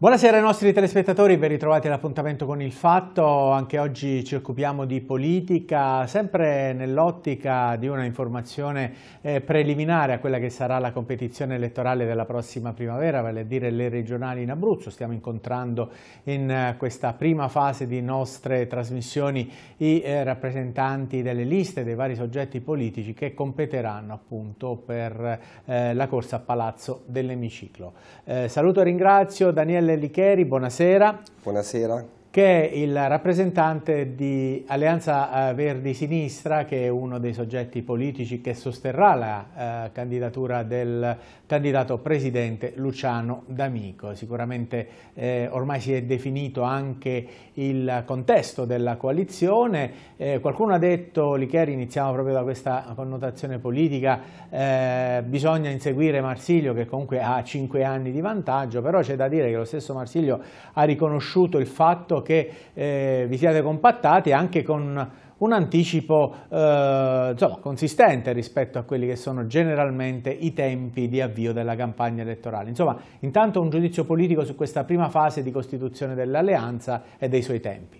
Buonasera ai nostri telespettatori, ben ritrovati all'appuntamento con Il Fatto. Anche oggi ci occupiamo di politica, sempre nell'ottica di una informazione eh, preliminare a quella che sarà la competizione elettorale della prossima primavera, vale a dire le regionali in Abruzzo. Stiamo incontrando in eh, questa prima fase di nostre trasmissioni i eh, rappresentanti delle liste dei vari soggetti politici che competeranno appunto per eh, la corsa a Palazzo dell'Emiciclo. Eh, saluto e ringrazio Daniele Emanuele Licheri, buonasera. Buonasera che è il rappresentante di Alleanza eh, Verdi Sinistra, che è uno dei soggetti politici che sosterrà la eh, candidatura del candidato presidente Luciano D'Amico. Sicuramente eh, ormai si è definito anche il contesto della coalizione. Eh, qualcuno ha detto, Licheri, iniziamo proprio da questa connotazione politica, eh, bisogna inseguire Marsilio che comunque ha cinque anni di vantaggio, però c'è da dire che lo stesso Marsilio ha riconosciuto il fatto che eh, vi siate compattati anche con un anticipo eh, insomma, consistente rispetto a quelli che sono generalmente i tempi di avvio della campagna elettorale. Insomma, intanto un giudizio politico su questa prima fase di costituzione dell'alleanza e dei suoi tempi.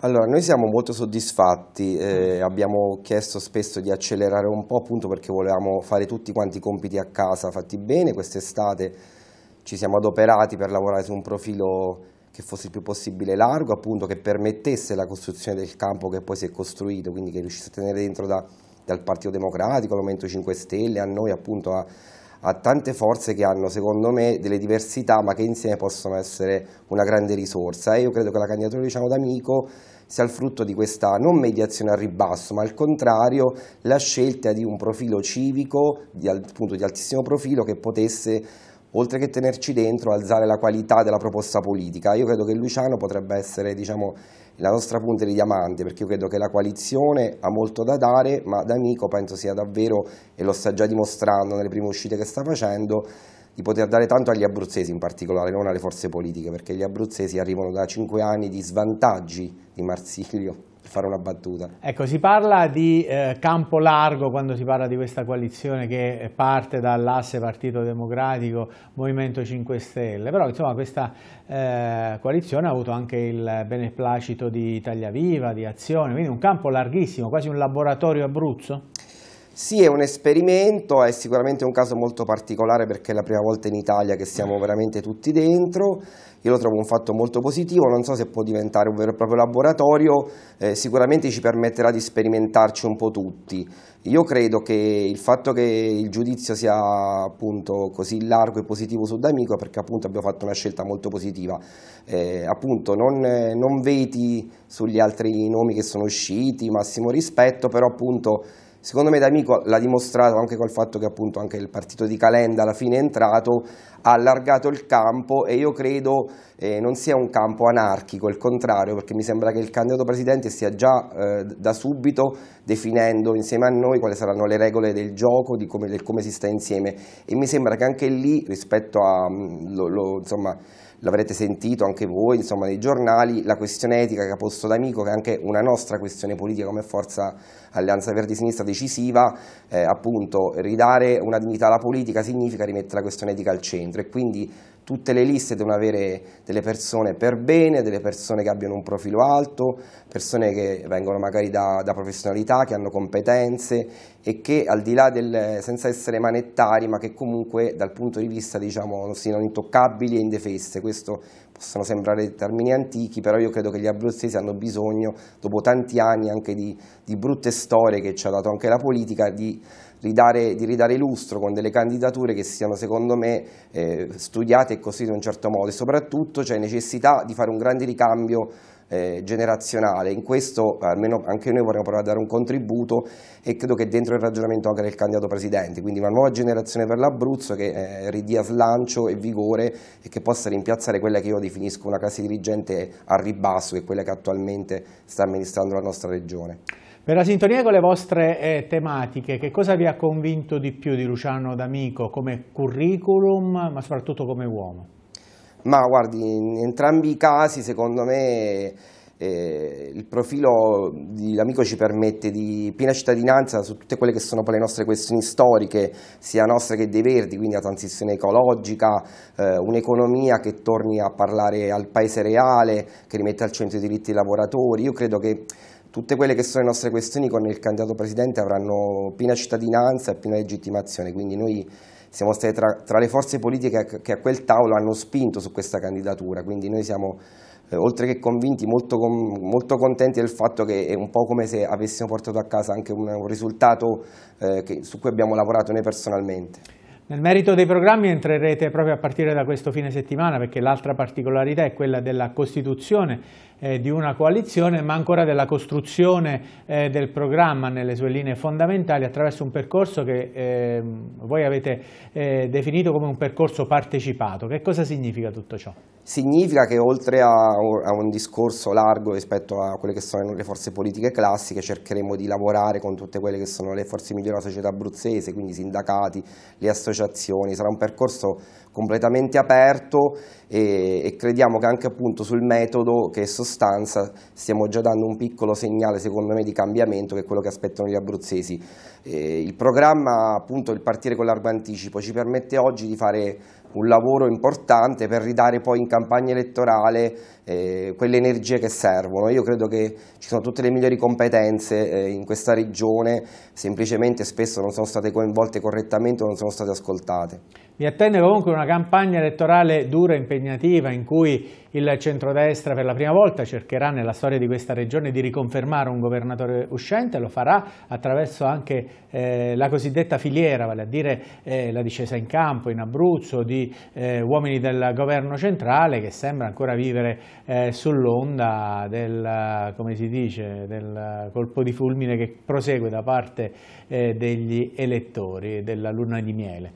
Allora, noi siamo molto soddisfatti, eh, abbiamo chiesto spesso di accelerare un po' appunto perché volevamo fare tutti quanti i compiti a casa fatti bene, quest'estate ci siamo adoperati per lavorare su un profilo che fosse il più possibile largo, appunto che permettesse la costruzione del campo che poi si è costruito, quindi che riuscisse a tenere dentro da, dal Partito Democratico, al Movimento 5 Stelle, a noi appunto, a, a tante forze che hanno secondo me delle diversità ma che insieme possono essere una grande risorsa e io credo che la candidatura di Ciano D'Amico sia il frutto di questa non mediazione al ribasso ma al contrario la scelta di un profilo civico di, appunto, di altissimo profilo che potesse oltre che tenerci dentro, alzare la qualità della proposta politica. Io credo che Luciano potrebbe essere diciamo, la nostra punta di diamante, perché io credo che la coalizione ha molto da dare, ma D'Amico penso sia davvero, e lo sta già dimostrando nelle prime uscite che sta facendo, di poter dare tanto agli abruzzesi in particolare, non alle forze politiche, perché gli abruzzesi arrivano da cinque anni di svantaggi di Marsiglio fare una battuta. Ecco, si parla di eh, campo largo quando si parla di questa coalizione che parte dall'asse Partito Democratico Movimento 5 Stelle, però insomma questa eh, coalizione ha avuto anche il beneplacito di Italia Viva, di Azione, quindi un campo larghissimo, quasi un laboratorio Abruzzo? Sì, è un esperimento, è sicuramente un caso molto particolare perché è la prima volta in Italia che siamo veramente tutti dentro. Io lo trovo un fatto molto positivo, non so se può diventare un vero e proprio laboratorio, eh, sicuramente ci permetterà di sperimentarci un po' tutti. Io credo che il fatto che il giudizio sia appunto così largo e positivo su D'Amico è perché appunto abbiamo fatto una scelta molto positiva. Eh, appunto non, non veti sugli altri nomi che sono usciti, massimo rispetto, però appunto Secondo me D'Amico l'ha dimostrato anche col fatto che appunto anche il partito di Calenda alla fine è entrato, ha allargato il campo e io credo eh, non sia un campo anarchico, il contrario, perché mi sembra che il candidato presidente stia già eh, da subito definendo insieme a noi quali saranno le regole del gioco, di come, del come si sta insieme e mi sembra che anche lì rispetto a... Mm, lo, lo, insomma, l'avrete sentito anche voi, insomma, nei giornali, la questione etica che ha posto D'Amico, che è anche una nostra questione politica come forza Alleanza Verdi Sinistra decisiva, eh, appunto ridare una dignità alla politica significa rimettere la questione etica al centro e quindi tutte le liste devono avere delle persone per bene, delle persone che abbiano un profilo alto, persone che vengono magari da, da professionalità, che hanno competenze e che al di là del, senza essere manettari, ma che comunque dal punto di vista diciamo siano intoccabili e indefesse. Questo possono sembrare termini antichi, però io credo che gli abruzzesi hanno bisogno, dopo tanti anni anche di, di brutte storie che ci ha dato anche la politica, di ridare, di ridare lustro con delle candidature che siano secondo me eh, studiate e costruite in un certo modo e soprattutto c'è necessità di fare un grande ricambio eh, generazionale, in questo almeno anche noi vorremmo provare a dare un contributo e credo che dentro il ragionamento anche del candidato presidente, quindi una nuova generazione per l'Abruzzo che eh, ridia slancio e vigore e che possa rimpiazzare quella che io definisco una classe dirigente a ribasso che è quella che attualmente sta amministrando la nostra regione. Per la sintonia con le vostre eh, tematiche, che cosa vi ha convinto di più di Luciano D'Amico come curriculum, ma soprattutto come uomo? Ma guardi, in entrambi i casi secondo me eh, il profilo di D'Amico ci permette di piena cittadinanza su tutte quelle che sono poi le nostre questioni storiche, sia nostre che dei Verdi, quindi la transizione ecologica, eh, un'economia che torni a parlare al paese reale, che rimette al centro i diritti dei lavoratori. Io credo che tutte quelle che sono le nostre questioni con il candidato presidente avranno piena cittadinanza e piena legittimazione, quindi noi siamo state tra, tra le forze politiche che a quel tavolo hanno spinto su questa candidatura, quindi noi siamo eh, oltre che convinti molto, molto, contenti del fatto che è un po' come se avessimo portato a casa anche un, un risultato eh, che, su cui abbiamo lavorato noi personalmente. Nel merito dei programmi entrerete proprio a partire da questo fine settimana perché l'altra particolarità è quella della costituzione eh, di una coalizione ma ancora della costruzione eh, del programma nelle sue linee fondamentali attraverso un percorso che eh, voi avete eh, definito come un percorso partecipato. Che cosa significa tutto ciò? Significa che oltre a un discorso largo rispetto a quelle che sono le forze politiche classiche cercheremo di lavorare con tutte quelle che sono le forze migliori della società abruzzese, quindi i sindacati, le associazioni associazioni, sarà un percorso completamente aperto e, e crediamo che anche appunto sul metodo che è sostanza stiamo già dando un piccolo segnale secondo me di cambiamento che è quello che aspettano gli abruzzesi. Eh, il programma appunto il partire con largo anticipo ci permette oggi di fare un lavoro importante per ridare poi in campagna elettorale eh, quelle energie che servono. Io credo che ci sono tutte le migliori competenze eh, in questa regione, semplicemente spesso non sono state coinvolte correttamente o non sono state ascoltate. Mi attende comunque una campagna elettorale dura e impegnativa in cui il centrodestra per la prima volta cercherà nella storia di questa regione di riconfermare un governatore uscente, lo farà attraverso anche eh, la cosiddetta filiera, vale a dire eh, la discesa in campo in Abruzzo di eh, uomini del governo centrale che sembra ancora vivere eh, sull'onda del, dice, del colpo di fulmine che prosegue da parte eh, degli elettori e della luna di miele.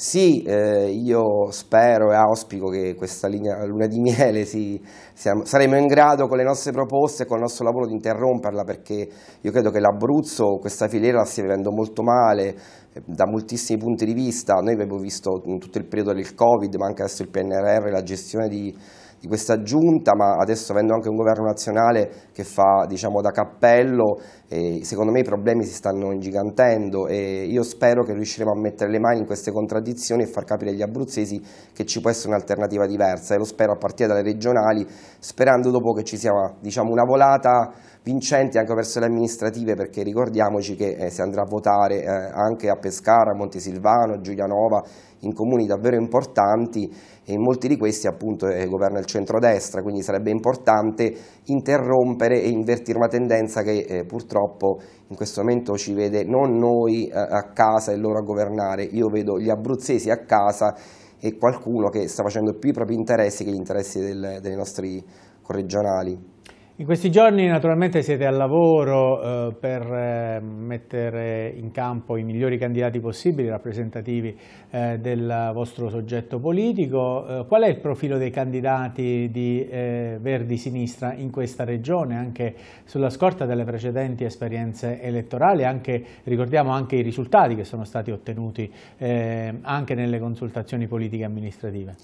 Sì, eh, io spero e auspico che questa linea, luna di miele si, siamo, saremo in grado con le nostre proposte e con il nostro lavoro di interromperla perché io credo che l'Abruzzo questa filiera la stia vivendo molto male eh, da moltissimi punti di vista. Noi abbiamo visto in tutto il periodo del Covid ma anche adesso il PNRR la gestione di di questa giunta, ma adesso avendo anche un governo nazionale che fa diciamo, da cappello, eh, secondo me i problemi si stanno ingigantendo e io spero che riusciremo a mettere le mani in queste contraddizioni e far capire agli abruzzesi che ci può essere un'alternativa diversa e lo spero a partire dalle regionali, sperando dopo che ci sia diciamo, una volata vincente anche verso le amministrative perché ricordiamoci che eh, si andrà a votare eh, anche a Pescara, a Montesilvano, a Giulianova in comuni davvero importanti e in molti di questi appunto eh, governa il centrodestra, quindi sarebbe importante interrompere e invertire una tendenza che eh, purtroppo in questo momento ci vede non noi a, eh, a casa e loro a governare, io vedo gli abruzzesi a casa e qualcuno che sta facendo più i propri interessi che gli interessi del, dei nostri corregionali. In questi giorni naturalmente siete al lavoro eh, per eh, mettere in campo i migliori candidati possibili rappresentativi eh, del vostro soggetto politico. Eh, qual è il profilo dei candidati di eh, Verdi Sinistra in questa regione, anche sulla scorta delle precedenti esperienze elettorali, anche, ricordiamo anche i risultati che sono stati ottenuti anche nelle consultazioni politiche amministrative?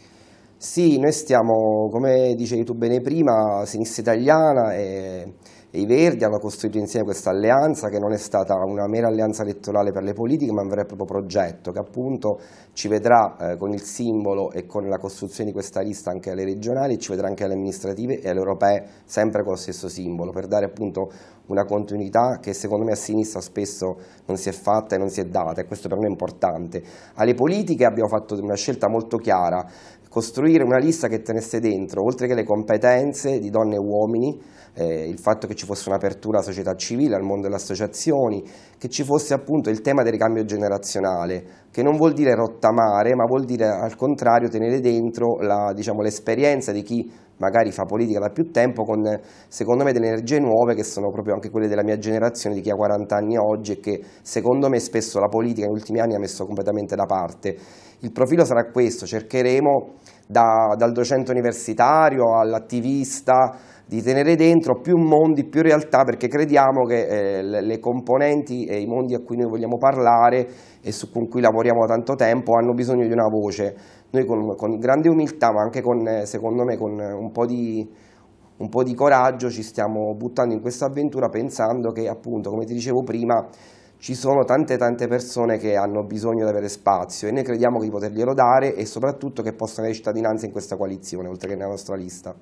Sì, noi stiamo, come dicevi tu bene prima, Sinistra Italiana e, e i Verdi hanno costruito insieme questa alleanza che non è stata una mera alleanza elettorale per le politiche, ma un vero e proprio progetto che appunto ci vedrà eh, con il simbolo e con la costruzione di questa lista anche alle regionali, ci vedrà anche alle amministrative e alle europee sempre con lo stesso simbolo, per dare appunto una continuità che secondo me a sinistra spesso non si è fatta e non si è data e questo per noi è importante. Alle politiche abbiamo fatto una scelta molto chiara, costruire una lista che tenesse dentro, oltre che le competenze di donne e uomini, eh, il fatto che ci fosse un'apertura alla società civile, al mondo delle associazioni, che ci fosse appunto il tema del ricambio generazionale, che non vuol dire rottamare, ma vuol dire al contrario tenere dentro diciamo, l'esperienza diciamo, di chi magari fa politica da più tempo con secondo me delle energie nuove che sono proprio anche quelle della mia generazione di chi ha 40 anni oggi e che secondo me spesso la politica negli ultimi anni ha messo completamente da parte. Il profilo sarà questo, cercheremo da, dal docente universitario all'attivista, di tenere dentro più mondi, più realtà, perché crediamo che eh, le componenti e i mondi a cui noi vogliamo parlare e su, con cui lavoriamo da tanto tempo hanno bisogno di una voce. Noi con, con grande umiltà, ma anche con, eh, secondo me, con eh, un po' di, un po' di coraggio ci stiamo buttando in questa avventura pensando che appunto, come ti dicevo prima, ci sono tante tante persone che hanno bisogno di avere spazio e noi crediamo di poterglielo dare e soprattutto che possano avere cittadinanza in questa coalizione, oltre che nella nostra lista.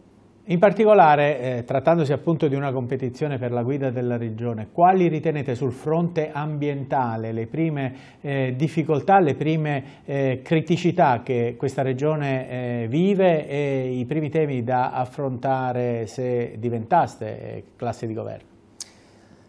In particolare, eh, trattandosi appunto di una competizione per la guida della regione, quali ritenete sul fronte ambientale le prime eh, difficoltà, le prime eh, criticità che questa regione eh, vive e i primi temi da affrontare se diventaste eh, classe di governo?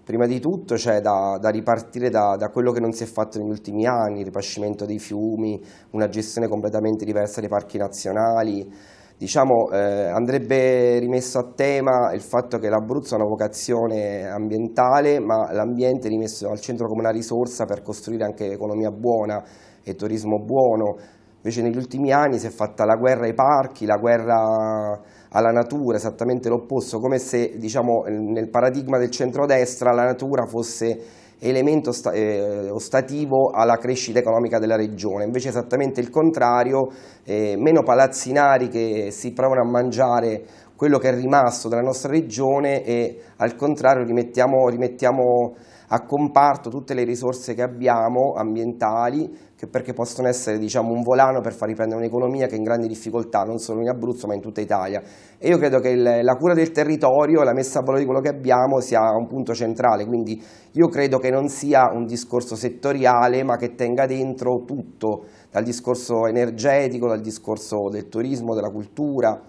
Prima di tutto c'è cioè, da, da, ripartire da, da, quello che non si è fatto negli ultimi anni, il ripascimento dei fiumi, una gestione completamente diversa dei parchi nazionali. Diciamo, eh, andrebbe rimesso a tema il fatto che l'Abruzzo ha una vocazione ambientale, ma l'ambiente è rimesso al centro come una risorsa per costruire anche economia buona e turismo buono. Invece negli ultimi anni si è fatta la guerra ai parchi, la guerra alla natura, esattamente l'opposto, come se diciamo, eh, nel paradigma del centrodestra la natura fosse elemento eh, ostativo alla crescita economica della regione, invece esattamente il contrario, eh, meno palazzinari che si provano a mangiare quello che è rimasto della nostra regione e al contrario rimettiamo, rimettiamo a comparto tutte le risorse che abbiamo ambientali che perché possono essere diciamo, un volano per far riprendere un'economia che è in grandi difficoltà non solo in Abruzzo ma in tutta Italia e io credo che il, la cura del territorio la messa a valore di quello che abbiamo sia un punto centrale quindi io credo che non sia un discorso settoriale ma che tenga dentro tutto dal discorso energetico, dal discorso del turismo, della cultura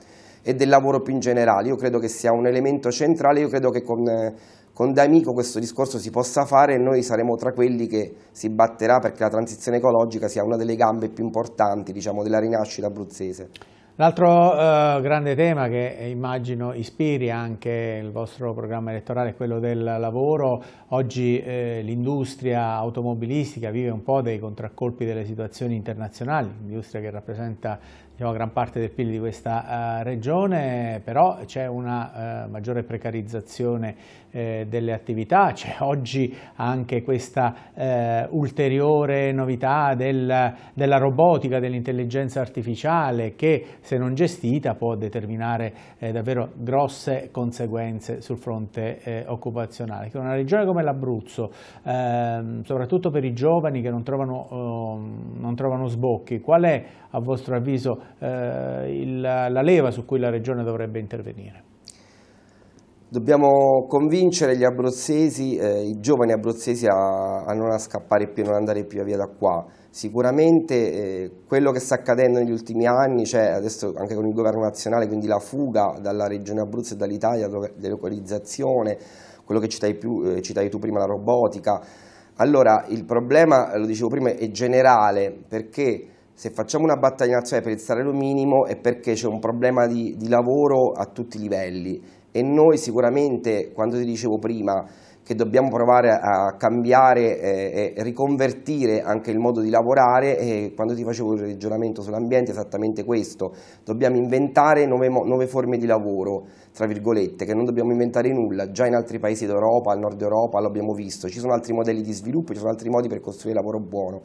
e del lavoro più in generale. Io credo che sia un elemento centrale, io credo che con, con D'Amico questo discorso si possa fare e noi saremo tra quelli che si batterà perché la transizione ecologica sia una delle gambe più importanti diciamo, della rinascita abruzzese. L'altro eh, grande tema che eh, immagino ispiri anche il vostro programma elettorale è quello del lavoro. Oggi eh, l'industria automobilistica vive un po' dei contraccolpi delle situazioni internazionali, l'industria che rappresenta diciamo, gran parte del PIL di questa eh, regione, però c'è una eh, maggiore precarizzazione eh, delle attività, c'è oggi anche questa eh, ulteriore novità del, della robotica, dell'intelligenza artificiale che se non gestita può determinare eh, davvero grosse conseguenze sul fronte eh, occupazionale. Che una regione come l'Abruzzo, ehm, soprattutto per i giovani che non trovano, oh, non trovano, sbocchi, qual è a vostro avviso eh, il, la leva su cui la regione dovrebbe intervenire? Dobbiamo convincere gli abruzzesi, eh, i giovani abruzzesi a, a, non scappare più, non andare più via da qua. Sicuramente eh, quello che sta accadendo negli ultimi anni, cioè adesso anche con il governo nazionale, quindi la fuga dalla regione Abruzzo e dall'Italia, delocalizzazione, quello che citavi, più, eh, citavi tu prima, la robotica. Allora il problema, lo dicevo prima, è generale perché se facciamo una battaglia nazionale per il salario minimo è perché c'è un problema di, di lavoro a tutti i livelli e noi sicuramente, quando ti dicevo prima, che dobbiamo provare a cambiare eh, e riconvertire anche il modo di lavorare e quando ti facevo il ragionamento sull'ambiente è esattamente questo, dobbiamo inventare nuove, nuove, forme di lavoro, tra virgolette, che non dobbiamo inventare nulla, già in altri paesi d'Europa, al nord Europa l'abbiamo visto, ci sono altri modelli di sviluppo, ci sono altri modi per costruire lavoro buono.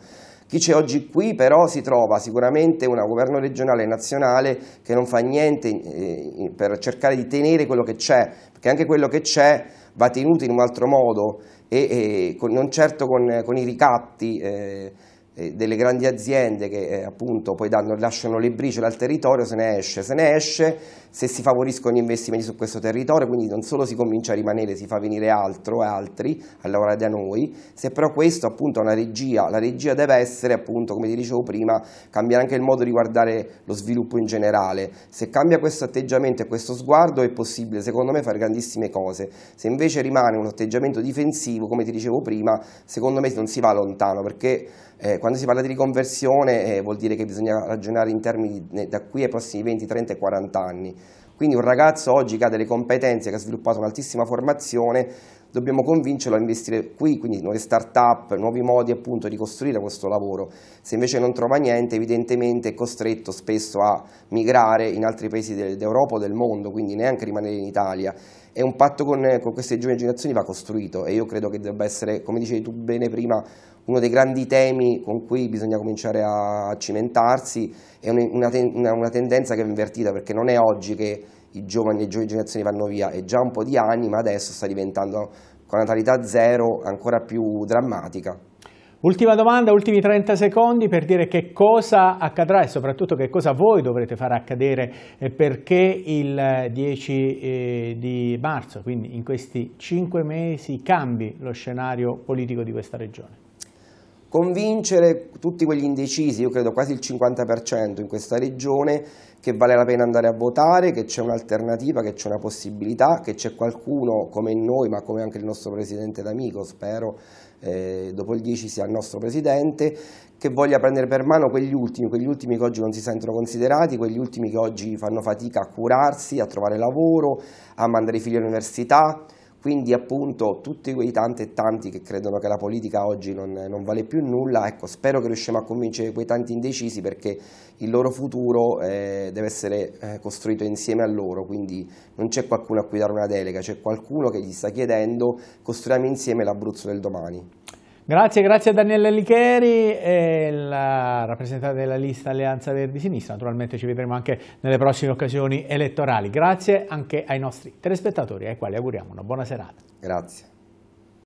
Chi c'è oggi qui però si trova sicuramente un governo regionale e nazionale che non fa niente eh, per cercare di tenere quello che c'è, perché anche quello che c'è va tenuto in un altro modo e, e con, non certo con, con i ricatti. Eh, eh, delle grandi aziende che eh, appunto poi danno, lasciano le briciole al territorio se ne esce, se ne esce se si favoriscono gli investimenti su questo territorio quindi non solo si comincia a rimanere, si fa venire altro e altri a lavorare da noi se però questo appunto è una regia, la regia deve essere appunto come ti dicevo prima cambiare anche il modo di guardare lo sviluppo in generale se cambia questo atteggiamento e questo sguardo è possibile secondo me fare grandissime cose se invece rimane un atteggiamento difensivo come ti dicevo prima secondo me non si va lontano perché eh, quando si parla di riconversione eh, vuol dire che bisogna ragionare in termini da qui ai prossimi 20, 30 e 40 anni. Quindi un ragazzo oggi che ha delle competenze, che ha sviluppato un'altissima formazione, dobbiamo convincerlo a investire qui, quindi nuove start-up, nuovi modi appunto di costruire questo lavoro. Se invece non trova niente, evidentemente è costretto spesso a migrare in altri paesi d'Europa o del mondo, quindi neanche rimanere in Italia è un patto con, con queste giovani generazioni va costruito e io credo che debba essere, come dicevi tu bene prima, uno dei grandi temi con cui bisogna cominciare a cimentarsi è una, una, una tendenza che è invertita perché non è oggi che i giovani e le giovani generazioni vanno via, è già un po' di anni ma adesso sta diventando con natalità zero ancora più drammatica. Ultima domanda, ultimi 30 secondi per dire che cosa accadrà e soprattutto che cosa voi dovrete far accadere perché il 10 eh, eh, di marzo, quindi in questi 5 mesi, cambi lo scenario politico di questa regione convincere tutti quegli indecisi, io credo quasi il 50% in questa regione, che vale la pena andare a votare, che c'è un'alternativa, che c'è una possibilità, che c'è qualcuno come noi, ma come anche il nostro presidente D'Amico, spero, eh, dopo il 10 sia il nostro presidente, che voglia prendere per mano quegli ultimi, quegli ultimi che oggi non si sentono considerati, quegli ultimi che oggi fanno fatica a curarsi, a trovare lavoro, a mandare i figli all'università, quindi appunto tutti quei tanti e tanti che credono che la politica oggi non, non vale più nulla, ecco, spero che riusciamo a convincere quei tanti indecisi perché il loro futuro eh, deve essere eh, costruito insieme a loro, quindi non c'è qualcuno a cui dare una delega, c'è qualcuno che gli sta chiedendo costruiamo insieme l'Abruzzo del domani. Grazie, grazie a Daniele Licheri, eh, rappresentante della lista Alleanza Verdi Sinistra. Naturalmente ci vedremo anche nelle prossime occasioni elettorali. Grazie anche ai nostri telespettatori, ai quali auguriamo una buona serata. Grazie.